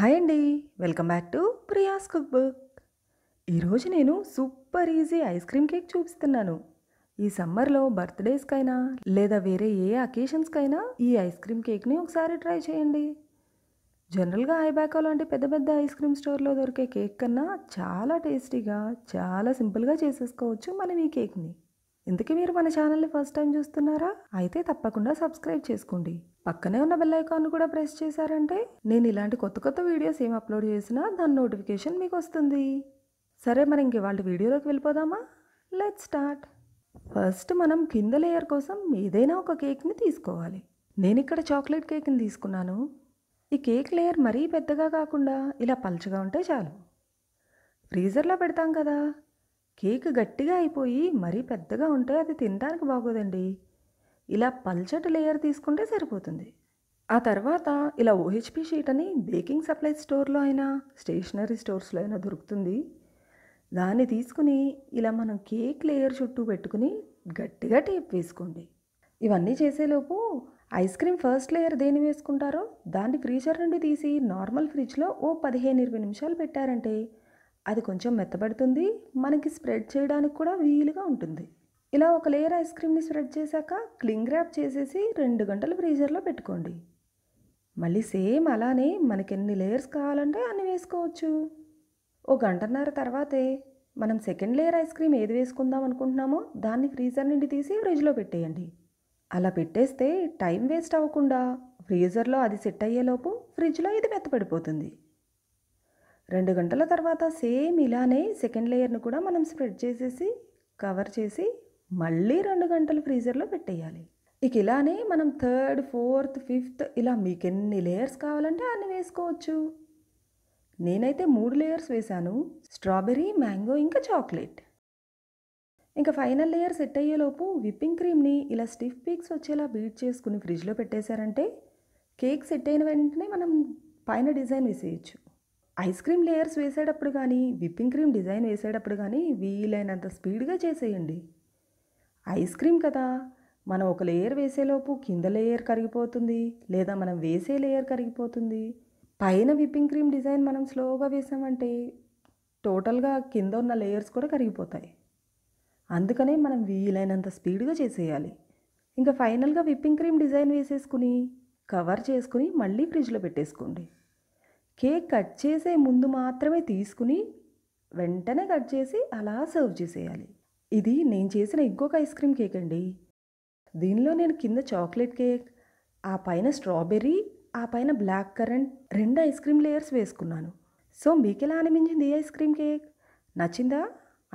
hi అండి welcome back to Priya's cook book ఈరోజు నేను super easy ice cream cake చూపిస్తున్నాను ఈ సమ్మర్లో బర్త్డేస్కైనా లేదా వేరే ఏ అకేషన్స్కైనా ఈ ఐస్ క్రీమ్ కేక్ని ఒకసారి ట్రై చేయండి జనరల్గా ఐబ్యాకో లాంటి పెద్ద పెద్ద ఐస్ క్రీమ్ స్టోర్లో దొరికే కేక్ కన్నా చాలా టేస్టీగా చాలా సింపుల్గా చేసేసుకోవచ్చు మనం ఈ కేక్ని ఇంతకీ మీరు మన ఛానల్ని ఫస్ట్ టైం చూస్తున్నారా అయితే తప్పకుండా సబ్స్క్రైబ్ చేసుకోండి పక్కనే ఉన్న బెల్ కూడా ప్రెస్ చేశారంటే నేను ఇలాంటి కొత్త కొత్త వీడియోస్ ఏం అప్లోడ్ చేసినా దాని నోటిఫికేషన్ మీకు వస్తుంది సరే మరి ఇంక వాళ్ళ వీడియోలోకి వెళ్ళిపోదామా లెట్ స్టార్ట్ ఫస్ట్ మనం కింద లేయర్ కోసం ఏదైనా ఒక కేక్ని తీసుకోవాలి నేను ఇక్కడ చాక్లెట్ కేక్ని తీసుకున్నాను ఈ కేక్ లేయర్ మరీ పెద్దగా కాకుండా ఇలా పలుచగా ఉంటే చాలు ఫ్రీజర్లో పెడతాం కదా కేక్ గట్టిగా అయిపోయి మరీ పెద్దగా ఉంటే అది తినడానికి బాగోదండి ఇలా పల్చటి లేయర్ తీసుకుంటే సరిపోతుంది ఆ తర్వాత ఇలా ఓహెచ్పి షీట్ అని బేకింగ్ సప్లై స్టోర్లో అయినా స్టేషనరీ స్టోర్స్లో అయినా దొరుకుతుంది దాన్ని తీసుకుని ఇలా మనం కేక్ లేయర్ చుట్టూ పెట్టుకుని గట్టిగా టేప్ వేసుకోండి ఇవన్నీ చేసేలోపు ఐస్ క్రీమ్ ఫస్ట్ లేయర్ దేని వేసుకుంటారో దాన్ని ఫ్రీజర్ నుండి తీసి నార్మల్ ఫ్రిడ్జ్లో ఓ పదిహేను ఇరవై నిమిషాలు పెట్టారంటే అది కొంచెం మెత్తబడుతుంది మనకి స్ప్రెడ్ చేయడానికి కూడా వీలుగా ఉంటుంది ఇలా ఒక లేయర్ ఐస్ క్రీమ్ని స్ప్రెడ్ చేశాక క్లింగ్ ర్యాప్ చేసేసి రెండు గంటలు ఫ్రీజర్లో పెట్టుకోండి మళ్ళీ సేమ్ అలానే మనకి ఎన్ని లేయర్స్ కావాలంటే అన్ని వేసుకోవచ్చు ఓ గంటన్నర తర్వాతే మనం సెకండ్ లేయర్ ఐస్ క్రీమ్ ఏది వేసుకుందాం అనుకుంటున్నామో దాన్ని ఫ్రీజర్ నుండి తీసి ఫ్రిడ్జ్లో పెట్టేయండి అలా పెట్టేస్తే టైం వేస్ట్ అవ్వకుండా ఫ్రీజర్లో అది సెట్ అయ్యేలోపు ఫ్రిడ్జ్లో ఇది మెత్తపడిపోతుంది రెండు గంటల తర్వాత సేమ్ ఇలానే సెకండ్ లేయర్ను కూడా మనం స్ప్రెడ్ చేసేసి కవర్ చేసి మళ్ళీ రెండు గంటలు ఫ్రీజర్లో పెట్టేయాలి ఇక ఇలానే మనం థర్డ్ ఫోర్త్ ఫిఫ్త్ ఇలా మీకు ఎన్ని లేయర్స్ కావాలంటే అన్ని వేసుకోవచ్చు నేనైతే మూడు లేయర్స్ వేశాను స్ట్రాబెర్రీ మ్యాంగో ఇంకా చాక్లెట్ ఇంకా ఫైనల్ లేయర్ సెట్ అయ్యేలోపు విప్పింగ్ క్రీమ్ని ఇలా స్టిఫ్ పీక్స్ వచ్చేలా బీట్ చేసుకుని ఫ్రిడ్జ్లో పెట్టేశారంటే కేక్ సెట్ అయిన వెంటనే మనం పైన డిజైన్ వేసేయచ్చు ఐస్ క్రీమ్ లేయర్స్ వేసేటప్పుడు కానీ విప్పింగ్ క్రీమ్ డిజైన్ వేసేటప్పుడు కానీ వీలైనంత స్పీడ్గా చేసేయండి ఐస్ క్రీమ్ కదా మనం ఒక లేయర్ వేసేలోపు కింద లేయర్ కరిగిపోతుంది లేదా మనం వేసే లేయర్ కరిగిపోతుంది పైన విప్పింగ్ క్రీమ్ డిజైన్ మనం స్లోగా వేసామంటే టోటల్గా కింద ఉన్న లేయర్స్ కూడా కరిగిపోతాయి అందుకనే మనం వీలైనంత స్పీడ్గా చేసేయాలి ఇంకా ఫైనల్గా విప్పింగ్ క్రీమ్ డిజైన్ వేసేసుకుని కవర్ చేసుకుని మళ్ళీ ఫ్రిడ్జ్లో పెట్టేసుకోండి కేక్ కట్ చేసే ముందు మాత్రమే తీసుకుని వెంటనే కట్ చేసి అలా సర్వ్ చేసేయాలి ఇది నేను చేసిన ఇంకొక ఐస్ క్రీమ్ కేక్ అండి దీనిలో నేను కింద చాక్లెట్ కేక్ ఆ పైన స్ట్రాబెర్రీ ఆ పైన బ్లాక్ కరెంట్ రెండు ఐస్ క్రీమ్ లేయర్స్ వేసుకున్నాను సో మీకు ఎలా అనిపించింది ఈ ఐస్ క్రీమ్ కేక్ నచ్చిందా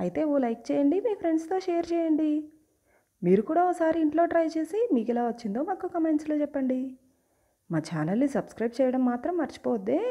అయితే ఓ లైక్ చేయండి మీ ఫ్రెండ్స్తో షేర్ చేయండి మీరు కూడా ఒకసారి ఇంట్లో ట్రై చేసి మీకు ఎలా వచ్చిందో మాకు కమెంట్స్లో చెప్పండి మా ఛానల్ని సబ్స్క్రైబ్ చేయడం మాత్రం మర్చిపోవద్దే